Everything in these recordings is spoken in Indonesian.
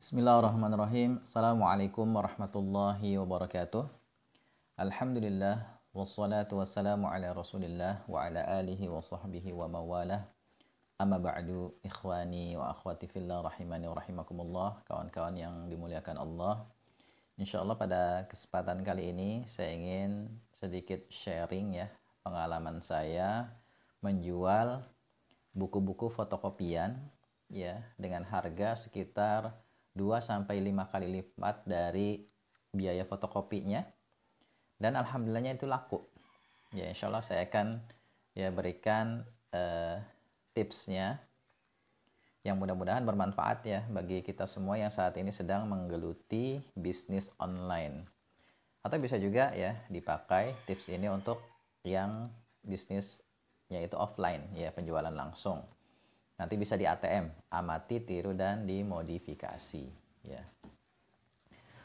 Bismillahirrahmanirrahim. Assalamualaikum warahmatullahi wabarakatuh. Alhamdulillah wassalatu wassalamu ala Rasulillah wa ala alihi wa sahbihi wa mawalah. Amma ba'du ikhwani wa akhwati fillah rahimani wa rahimakumullah, kawan-kawan yang dimuliakan Allah. Insyaallah pada kesempatan kali ini saya ingin sedikit sharing ya pengalaman saya menjual buku-buku fotokopian ya dengan harga sekitar 2 sampai 5 kali lipat dari biaya fotokopinya. Dan alhamdulillahnya itu laku. Ya, insya Allah saya akan ya berikan uh, tipsnya yang mudah-mudahan bermanfaat ya bagi kita semua yang saat ini sedang menggeluti bisnis online. Atau bisa juga ya dipakai tips ini untuk yang bisnisnya itu offline ya penjualan langsung. Nanti bisa di ATM, amati, tiru dan dimodifikasi ya.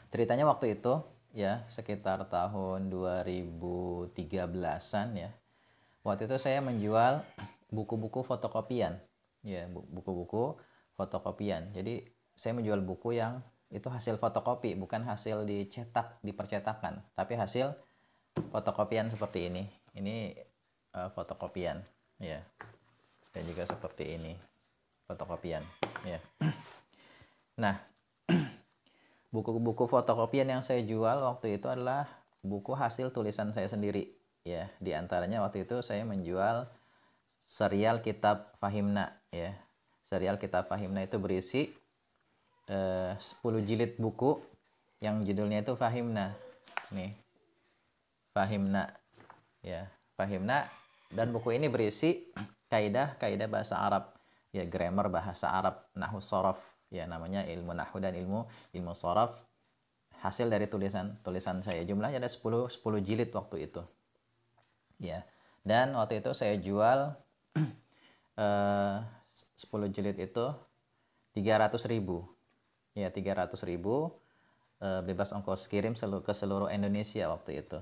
Ceritanya waktu itu ya sekitar tahun 2013-an ya. Waktu itu saya menjual buku-buku fotokopian ya, buku-buku fotokopian. Jadi saya menjual buku yang itu hasil fotokopi, bukan hasil dicetak dipercetakan tapi hasil fotokopian seperti ini. Ini uh, fotokopian, ya dan juga seperti ini fotokopian ya nah buku-buku fotokopian yang saya jual waktu itu adalah buku hasil tulisan saya sendiri ya diantaranya waktu itu saya menjual serial kitab Fahimna ya serial kitab Fahimna itu berisi eh, 10 jilid buku yang judulnya itu Fahimna nih Fahimna ya Fahimna dan buku ini berisi kaidah-kaidah bahasa Arab, ya grammar bahasa Arab, nahu sorof, ya namanya ilmu nahu dan ilmu ilmu sorof. Hasil dari tulisan tulisan saya jumlahnya ada 10 10 jilid waktu itu. Ya. Dan waktu itu saya jual eh, 10 jilid itu 300 ribu ya 300 ribu eh, bebas ongkos kirim seluruh, ke seluruh Indonesia waktu itu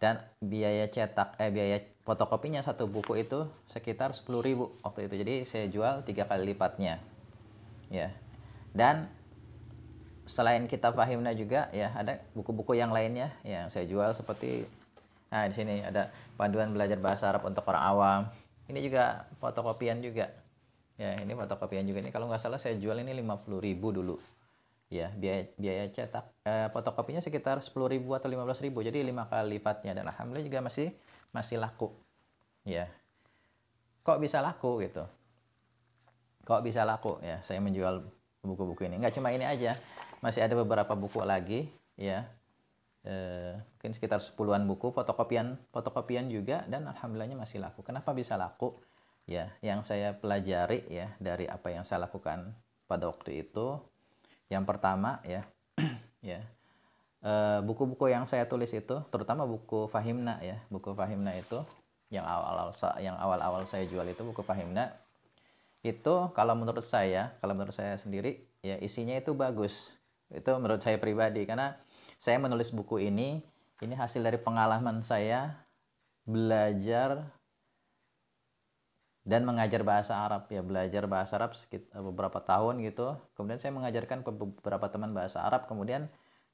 dan biaya cetak eh biaya fotokopinya satu buku itu sekitar 10.000 waktu itu. Jadi saya jual tiga kali lipatnya. Ya. Dan selain kita Fahimna juga ya ada buku-buku yang lainnya yang saya jual seperti nah di sini ada panduan belajar bahasa Arab untuk orang awam. Ini juga fotokopian juga. Ya, ini fotokopian juga. Ini kalau nggak salah saya jual ini 50.000 dulu. Ya, biaya biaya cetak eh, fotokopinya sekitar 10.000 atau 15.000. Jadi lima kali lipatnya dan alhamdulillah juga masih masih laku ya kok bisa laku gitu kok bisa laku ya saya menjual buku-buku ini nggak cuma ini aja masih ada beberapa buku lagi ya e, mungkin sekitar sepuluhan buku fotokopian fotokopian juga dan alhamdulillahnya masih laku kenapa bisa laku ya yang saya pelajari ya dari apa yang saya lakukan pada waktu itu yang pertama ya ya Eh, buku-buku yang saya tulis itu, terutama buku Fahimna ya, buku Fahimna itu yang awal-awal yang awal-awal saya jual itu buku Fahimna itu kalau menurut saya, kalau menurut saya sendiri ya isinya itu bagus. Itu menurut saya pribadi karena saya menulis buku ini ini hasil dari pengalaman saya belajar dan mengajar bahasa Arab ya belajar bahasa Arab sekitar beberapa tahun gitu kemudian saya mengajarkan ke beberapa teman bahasa Arab kemudian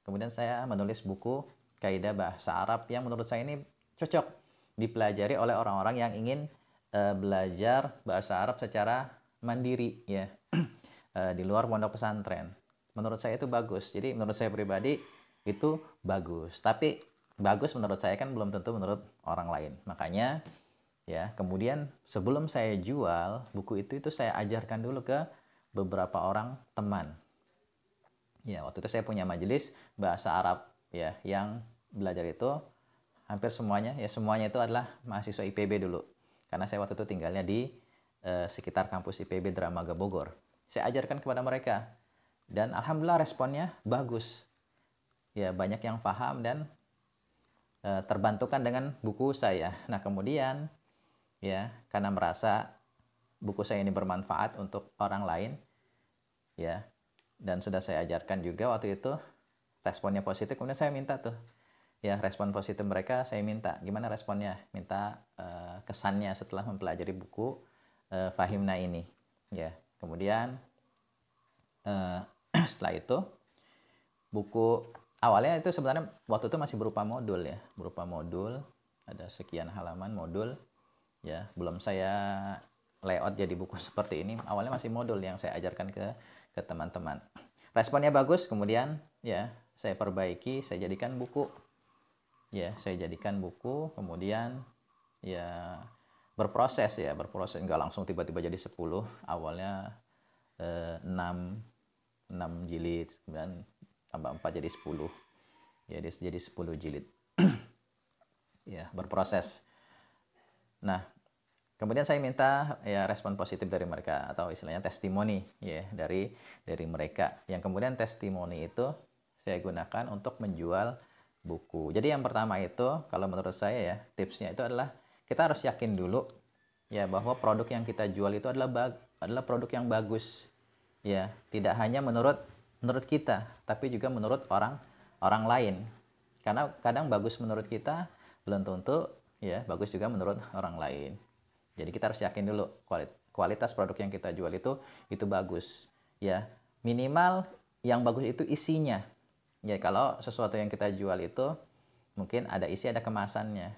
Kemudian saya menulis buku Kaidah Bahasa Arab yang menurut saya ini cocok dipelajari oleh orang-orang yang ingin uh, belajar bahasa Arab secara mandiri ya uh, di luar pondok pesantren. Menurut saya itu bagus. Jadi menurut saya pribadi itu bagus. Tapi bagus menurut saya kan belum tentu menurut orang lain. Makanya ya kemudian sebelum saya jual buku itu itu saya ajarkan dulu ke beberapa orang teman ya waktu itu saya punya majelis bahasa Arab ya yang belajar itu hampir semuanya ya semuanya itu adalah mahasiswa IPB dulu karena saya waktu itu tinggalnya di eh, sekitar kampus IPB Dramaga Bogor saya ajarkan kepada mereka dan alhamdulillah responnya bagus ya banyak yang paham dan eh, terbantukan dengan buku saya nah kemudian ya karena merasa buku saya ini bermanfaat untuk orang lain ya dan sudah saya ajarkan juga waktu itu responnya positif kemudian saya minta tuh ya respon positif mereka saya minta gimana responnya minta uh, kesannya setelah mempelajari buku uh, Fahimna ini ya kemudian uh, setelah itu buku awalnya itu sebenarnya waktu itu masih berupa modul ya berupa modul ada sekian halaman modul ya belum saya layout jadi buku seperti ini awalnya masih modul yang saya ajarkan ke ke teman-teman. Responnya bagus, kemudian ya saya perbaiki, saya jadikan buku. Ya, saya jadikan buku, kemudian ya berproses ya, berproses nggak langsung tiba-tiba jadi 10. Awalnya eh, 6 6 jilid, kemudian tambah 4 jadi 10. Ya, jadi jadi 10 jilid. ya, berproses. Nah, Kemudian saya minta ya respon positif dari mereka atau istilahnya testimoni ya dari dari mereka. Yang kemudian testimoni itu saya gunakan untuk menjual buku. Jadi yang pertama itu kalau menurut saya ya tipsnya itu adalah kita harus yakin dulu ya bahwa produk yang kita jual itu adalah bag, adalah produk yang bagus ya tidak hanya menurut menurut kita tapi juga menurut orang orang lain karena kadang bagus menurut kita belum tentu ya bagus juga menurut orang lain jadi kita harus yakin dulu kualitas produk yang kita jual itu itu bagus ya. Minimal yang bagus itu isinya. Ya kalau sesuatu yang kita jual itu mungkin ada isi ada kemasannya.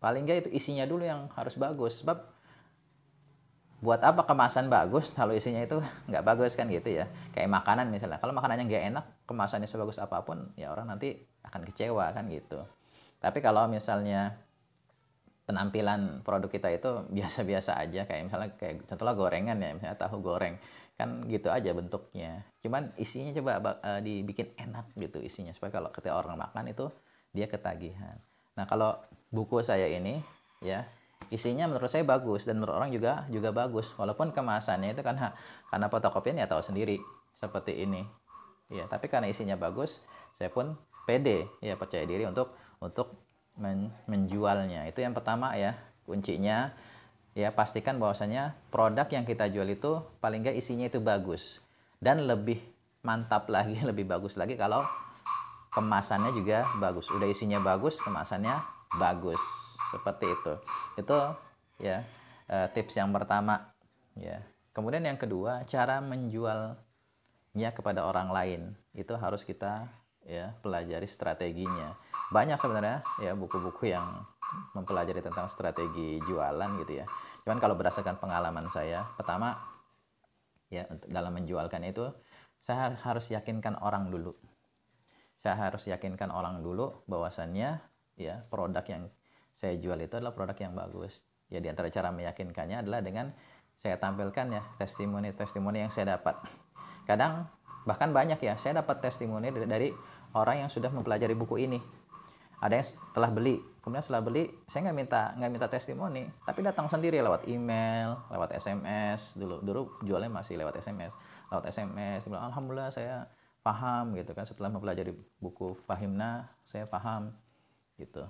Paling nggak itu isinya dulu yang harus bagus sebab buat apa kemasan bagus kalau isinya itu nggak bagus kan gitu ya kayak makanan misalnya kalau makanannya nggak enak kemasannya sebagus apapun ya orang nanti akan kecewa kan gitu tapi kalau misalnya penampilan produk kita itu biasa-biasa aja kayak misalnya kayak contohnya gorengan ya misalnya tahu goreng kan gitu aja bentuknya cuman isinya coba uh, dibikin enak gitu isinya supaya kalau ketika orang makan itu dia ketagihan nah kalau buku saya ini ya isinya menurut saya bagus dan menurut orang juga juga bagus walaupun kemasannya itu kan karena fotokopian ya tahu sendiri seperti ini ya tapi karena isinya bagus saya pun pede ya percaya diri untuk untuk men menjualnya. Itu yang pertama ya, kuncinya ya pastikan bahwasanya produk yang kita jual itu paling nggak isinya itu bagus dan lebih mantap lagi, lebih bagus lagi kalau kemasannya juga bagus. Udah isinya bagus, kemasannya bagus. Seperti itu. Itu ya eh, tips yang pertama ya. Kemudian yang kedua, cara menjualnya kepada orang lain. Itu harus kita ya pelajari strateginya banyak sebenarnya ya buku-buku yang mempelajari tentang strategi jualan gitu ya. Cuman kalau berdasarkan pengalaman saya, pertama ya dalam menjualkan itu saya harus yakinkan orang dulu. Saya harus yakinkan orang dulu bahwasannya ya produk yang saya jual itu adalah produk yang bagus. Ya di antara cara meyakinkannya adalah dengan saya tampilkan ya testimoni-testimoni yang saya dapat. Kadang bahkan banyak ya, saya dapat testimoni dari orang yang sudah mempelajari buku ini ada yang setelah beli kemudian setelah beli saya nggak minta nggak minta testimoni tapi datang sendiri lewat email lewat sms dulu dulu jualnya masih lewat sms lewat sms bilang alhamdulillah saya paham gitu kan setelah mempelajari buku Fahimna saya paham gitu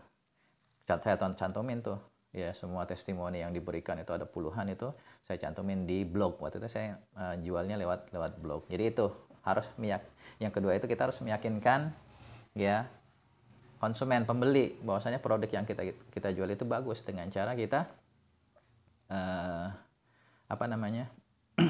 saya cantumin tuh ya semua testimoni yang diberikan itu ada puluhan itu saya cantumin di blog waktu itu saya uh, jualnya lewat lewat blog jadi itu harus meyak yang kedua itu kita harus meyakinkan ya konsumen pembeli bahwasanya produk yang kita kita jual itu bagus dengan cara kita uh, apa namanya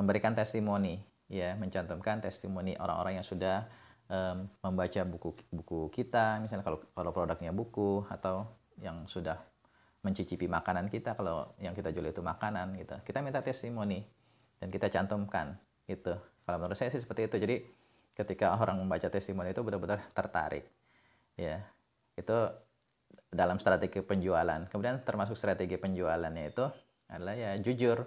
memberikan testimoni ya mencantumkan testimoni orang-orang yang sudah um, membaca buku-buku kita misalnya kalau kalau produknya buku atau yang sudah mencicipi makanan kita kalau yang kita jual itu makanan gitu kita minta testimoni dan kita cantumkan itu kalau menurut saya sih seperti itu jadi ketika orang membaca testimoni itu benar-benar tertarik ya itu dalam strategi penjualan kemudian termasuk strategi penjualannya itu adalah ya jujur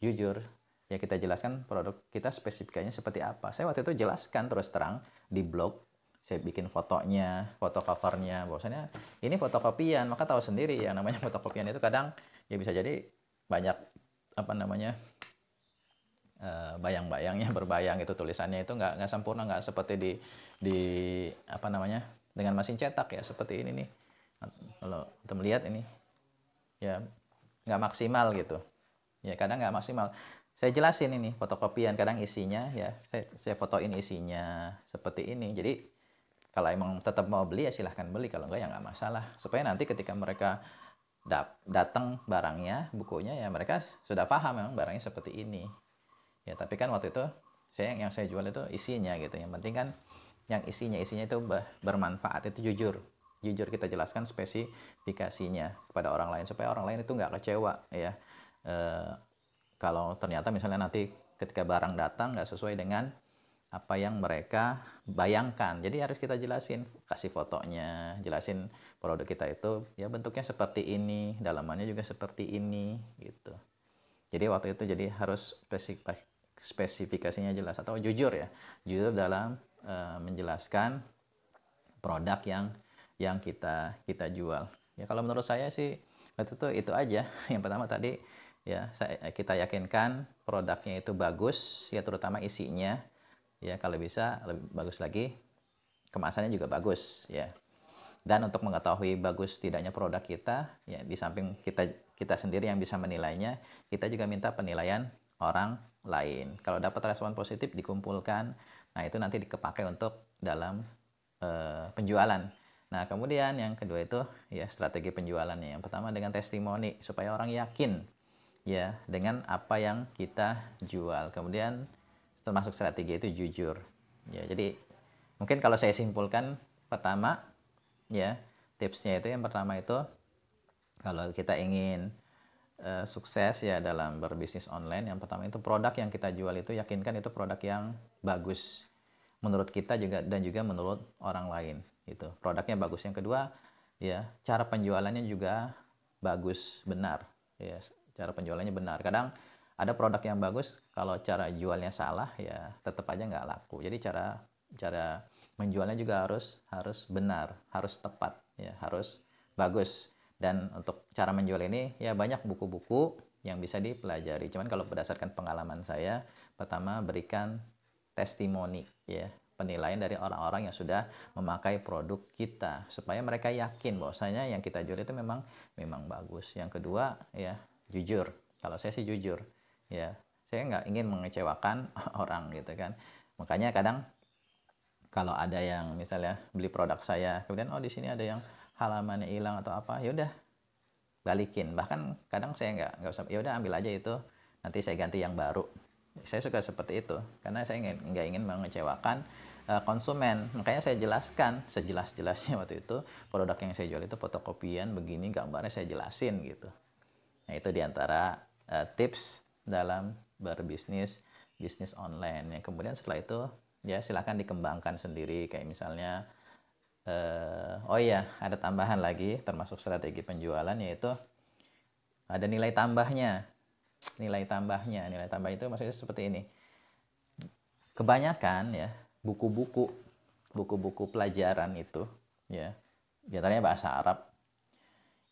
jujur ya kita jelaskan produk kita spesifikasinya seperti apa saya waktu itu jelaskan terus terang di blog saya bikin fotonya, foto covernya, bahwasanya ini fotokopian, maka tahu sendiri ya namanya fotokopian itu kadang ya bisa jadi banyak apa namanya Eh, bayang-bayangnya berbayang itu tulisannya itu nggak nggak sempurna nggak seperti di di apa namanya dengan mesin cetak ya seperti ini nih kalau kita melihat ini ya nggak maksimal gitu ya kadang nggak maksimal saya jelasin ini fotokopian kadang isinya ya saya, saya fotoin isinya seperti ini jadi kalau emang tetap mau beli ya silahkan beli kalau enggak ya nggak masalah supaya nanti ketika mereka datang barangnya bukunya ya mereka sudah paham memang barangnya seperti ini ya tapi kan waktu itu saya yang saya jual itu isinya gitu yang penting kan yang isinya isinya itu bermanfaat itu jujur jujur kita jelaskan spesifikasinya kepada orang lain supaya orang lain itu nggak kecewa ya e, kalau ternyata misalnya nanti ketika barang datang nggak sesuai dengan apa yang mereka bayangkan. Jadi harus kita jelasin, kasih fotonya, jelasin produk kita itu ya bentuknya seperti ini, dalamannya juga seperti ini gitu. Jadi waktu itu jadi harus spesifik spesifikasinya jelas atau jujur ya jujur dalam e, menjelaskan produk yang yang kita kita jual ya kalau menurut saya sih itu tuh itu aja yang pertama tadi ya saya, eh, kita yakinkan produknya itu bagus ya terutama isinya ya kalau bisa lebih bagus lagi kemasannya juga bagus ya dan untuk mengetahui bagus tidaknya produk kita ya di samping kita kita sendiri yang bisa menilainya kita juga minta penilaian orang lain. Kalau dapat respon positif dikumpulkan, nah itu nanti dipakai untuk dalam e, penjualan. Nah kemudian yang kedua itu ya strategi penjualannya. Yang pertama dengan testimoni supaya orang yakin ya dengan apa yang kita jual. Kemudian termasuk strategi itu jujur. Ya jadi mungkin kalau saya simpulkan pertama ya tipsnya itu yang pertama itu kalau kita ingin Eh, sukses ya dalam berbisnis online yang pertama itu produk yang kita jual itu yakinkan itu produk yang bagus menurut kita juga dan juga menurut orang lain gitu produknya bagus yang kedua ya cara penjualannya juga bagus benar ya cara penjualannya benar kadang ada produk yang bagus kalau cara jualnya salah ya tetap aja nggak laku jadi cara cara menjualnya juga harus harus benar harus tepat ya harus bagus dan untuk cara menjual ini ya banyak buku-buku yang bisa dipelajari. Cuman kalau berdasarkan pengalaman saya, pertama berikan testimoni ya penilaian dari orang-orang yang sudah memakai produk kita supaya mereka yakin bahwasanya yang kita jual itu memang memang bagus. Yang kedua ya jujur. Kalau saya sih jujur ya. Saya nggak ingin mengecewakan orang gitu kan. Makanya kadang kalau ada yang misalnya beli produk saya kemudian oh di sini ada yang halamannya hilang atau apa ya udah balikin bahkan kadang saya nggak nggak usah ya udah ambil aja itu nanti saya ganti yang baru saya suka seperti itu karena saya nggak ingin mengecewakan uh, konsumen makanya saya jelaskan sejelas-jelasnya waktu itu produk yang saya jual itu fotokopian begini gambarnya saya jelasin gitu nah itu diantara uh, tips dalam berbisnis bisnis online yang kemudian setelah itu ya silahkan dikembangkan sendiri kayak misalnya Eh, oh iya ada tambahan lagi termasuk strategi penjualan yaitu ada nilai tambahnya nilai tambahnya nilai tambah itu maksudnya seperti ini kebanyakan ya buku-buku buku-buku pelajaran itu ya diantaranya bahasa Arab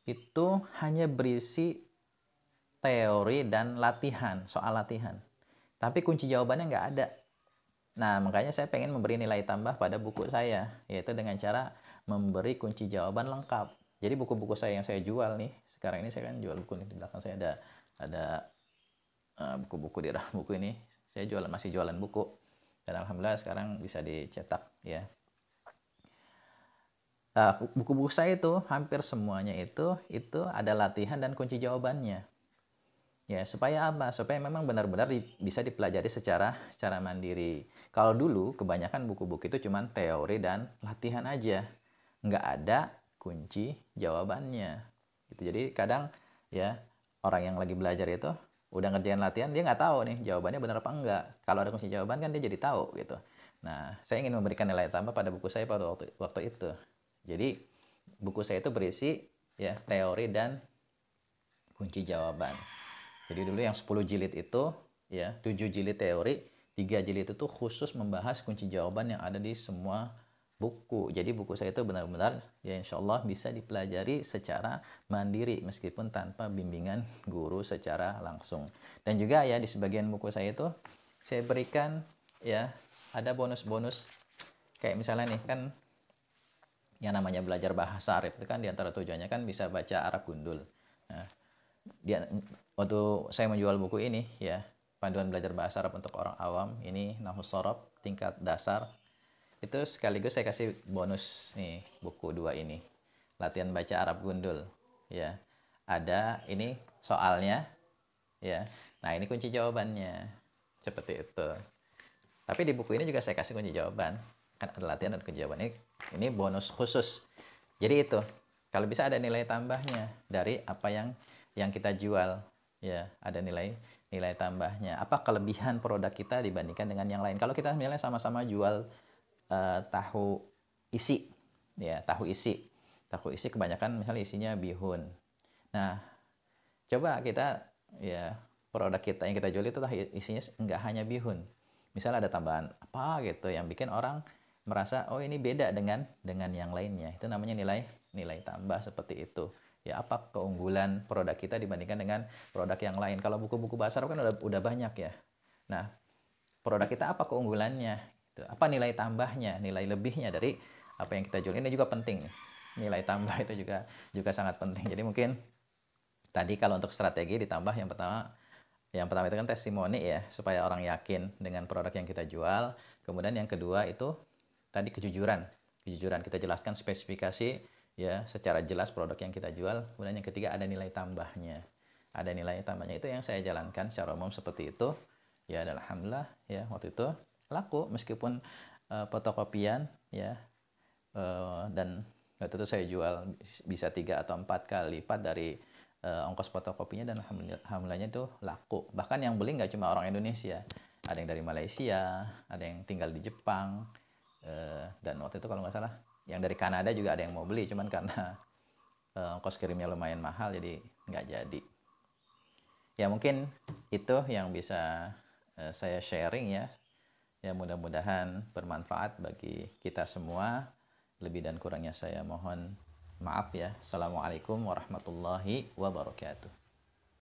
itu hanya berisi teori dan latihan soal latihan tapi kunci jawabannya nggak ada Nah, makanya saya pengen memberi nilai tambah pada buku saya, yaitu dengan cara memberi kunci jawaban lengkap. Jadi buku-buku saya yang saya jual nih, sekarang ini saya kan jual buku nih di belakang saya ada ada eh, buku-buku uh, di rak buku ini. Saya jualan masih jualan buku dan alhamdulillah sekarang bisa dicetak ya. Eh, buku-buku saya itu hampir semuanya itu itu ada latihan dan kunci jawabannya. Ya, supaya apa? Supaya memang benar-benar di, bisa dipelajari secara secara mandiri. Kalau dulu kebanyakan buku-buku itu cuma teori dan latihan aja. Nggak ada kunci jawabannya. Gitu. Jadi kadang ya orang yang lagi belajar itu udah ngerjain latihan dia nggak tahu nih jawabannya benar apa enggak. Kalau ada kunci jawaban kan dia jadi tahu gitu. Nah, saya ingin memberikan nilai tambah pada buku saya pada waktu, waktu itu. Jadi buku saya itu berisi ya teori dan kunci jawaban. Jadi dulu yang 10 jilid itu ya, 7 jilid teori, 3 jilid itu khusus membahas kunci jawaban yang ada di semua buku. Jadi buku saya itu benar-benar ya insya Allah bisa dipelajari secara mandiri meskipun tanpa bimbingan guru secara langsung. Dan juga ya di sebagian buku saya itu saya berikan ya ada bonus-bonus kayak misalnya nih kan yang namanya belajar bahasa Arab itu kan diantara tujuannya kan bisa baca Arab gundul. Nah, dia Waktu saya menjual buku ini, ya, panduan belajar bahasa Arab untuk orang awam, ini nahu Sorob, tingkat dasar, itu sekaligus saya kasih bonus nih buku dua ini latihan baca Arab gundul ya ada ini soalnya ya nah ini kunci jawabannya seperti itu tapi di buku ini juga saya kasih kunci jawaban kan ada latihan dan kunci jawaban ini ini bonus khusus jadi itu kalau bisa ada nilai tambahnya dari apa yang yang kita jual ya ada nilai nilai tambahnya apa kelebihan produk kita dibandingkan dengan yang lain kalau kita misalnya sama-sama jual uh, tahu isi ya tahu isi tahu isi kebanyakan misalnya isinya bihun nah coba kita ya produk kita yang kita jual itu isinya nggak hanya bihun misalnya ada tambahan apa gitu yang bikin orang merasa oh ini beda dengan dengan yang lainnya itu namanya nilai nilai tambah seperti itu ya apa keunggulan produk kita dibandingkan dengan produk yang lain. Kalau buku-buku bahasa kan udah, udah banyak ya. Nah, produk kita apa keunggulannya? Gitu. Apa nilai tambahnya, nilai lebihnya dari apa yang kita jual? Ini juga penting. Nilai tambah itu juga juga sangat penting. Jadi mungkin tadi kalau untuk strategi ditambah yang pertama yang pertama itu kan testimoni ya supaya orang yakin dengan produk yang kita jual kemudian yang kedua itu tadi kejujuran kejujuran kita jelaskan spesifikasi ya secara jelas produk yang kita jual kemudian yang ketiga ada nilai tambahnya ada nilai tambahnya itu yang saya jalankan secara umum seperti itu ya adalah alhamdulillah ya waktu itu laku meskipun uh, fotokopian ya uh, dan waktu itu saya jual bisa tiga atau empat kali lipat dari uh, ongkos fotokopinya dan alhamdulillahnya itu laku bahkan yang beli nggak cuma orang Indonesia ada yang dari Malaysia ada yang tinggal di Jepang uh, dan waktu itu kalau nggak salah yang dari Kanada juga ada yang mau beli cuman karena uh, kirimnya lumayan mahal jadi nggak jadi ya mungkin itu yang bisa uh, saya sharing ya ya mudah-mudahan bermanfaat bagi kita semua lebih dan kurangnya saya mohon maaf ya assalamualaikum warahmatullahi wabarakatuh